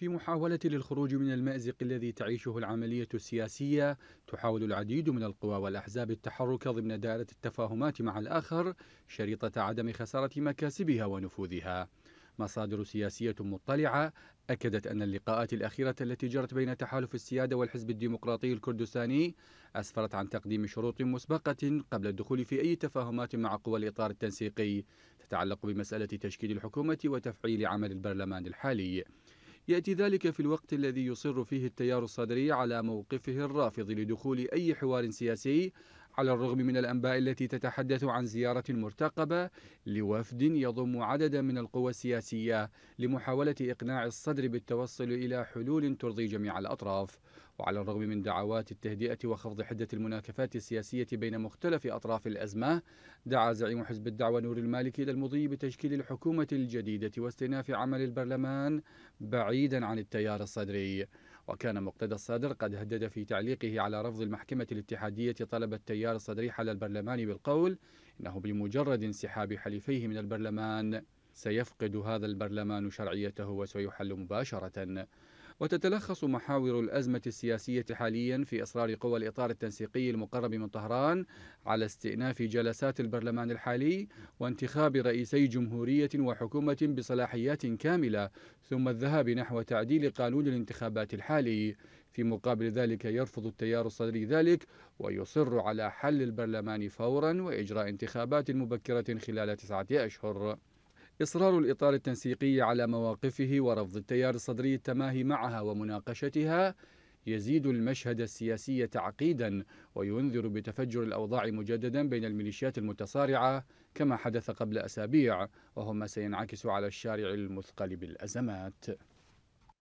في محاولة للخروج من المأزق الذي تعيشه العملية السياسية تحاول العديد من القوى والأحزاب التحرك ضمن دائرة التفاهمات مع الآخر شريطة عدم خسارة مكاسبها ونفوذها مصادر سياسية مطلعة أكدت أن اللقاءات الأخيرة التي جرت بين تحالف السيادة والحزب الديمقراطي الكردستاني أسفرت عن تقديم شروط مسبقة قبل الدخول في أي تفاهمات مع قوى الإطار التنسيقي تتعلق بمسألة تشكيل الحكومة وتفعيل عمل البرلمان الحالي يأتي ذلك في الوقت الذي يصر فيه التيار الصدري على موقفه الرافض لدخول أي حوار سياسي على الرغم من الأنباء التي تتحدث عن زيارة مرتقبة لوفد يضم عددا من القوى السياسية لمحاولة إقناع الصدر بالتوصل إلى حلول ترضي جميع الأطراف وعلى الرغم من دعوات التهدئة وخفض حدة المناكفات السياسية بين مختلف أطراف الأزمة دعا زعيم حزب الدعوة نور المالكي إلى المضي بتشكيل الحكومة الجديدة واستئناف عمل البرلمان بعيدا عن التيار الصدري وكان مقتدى الصدر قد هدد في تعليقه على رفض المحكمة الاتحادية طلب التيار الصدري حل البرلمان بالقول إنه بمجرد انسحاب حليفيه من البرلمان سيفقد هذا البرلمان شرعيته وسيحل مباشرة وتتلخص محاور الأزمة السياسية حاليا في إصرار قوى الإطار التنسيقي المقرب من طهران على استئناف جلسات البرلمان الحالي وانتخاب رئيسي جمهورية وحكومة بصلاحيات كاملة ثم الذهاب نحو تعديل قانون الانتخابات الحالي في مقابل ذلك يرفض التيار الصدري ذلك ويصر على حل البرلمان فورا وإجراء انتخابات مبكرة خلال تسعة أشهر إصرار الإطار التنسيقي على مواقفه ورفض التيار الصدري التماهي معها ومناقشتها يزيد المشهد السياسي تعقيدا وينذر بتفجر الأوضاع مجددا بين الميليشيات المتصارعة كما حدث قبل أسابيع وهو ما سينعكس على الشارع المثقل بالأزمات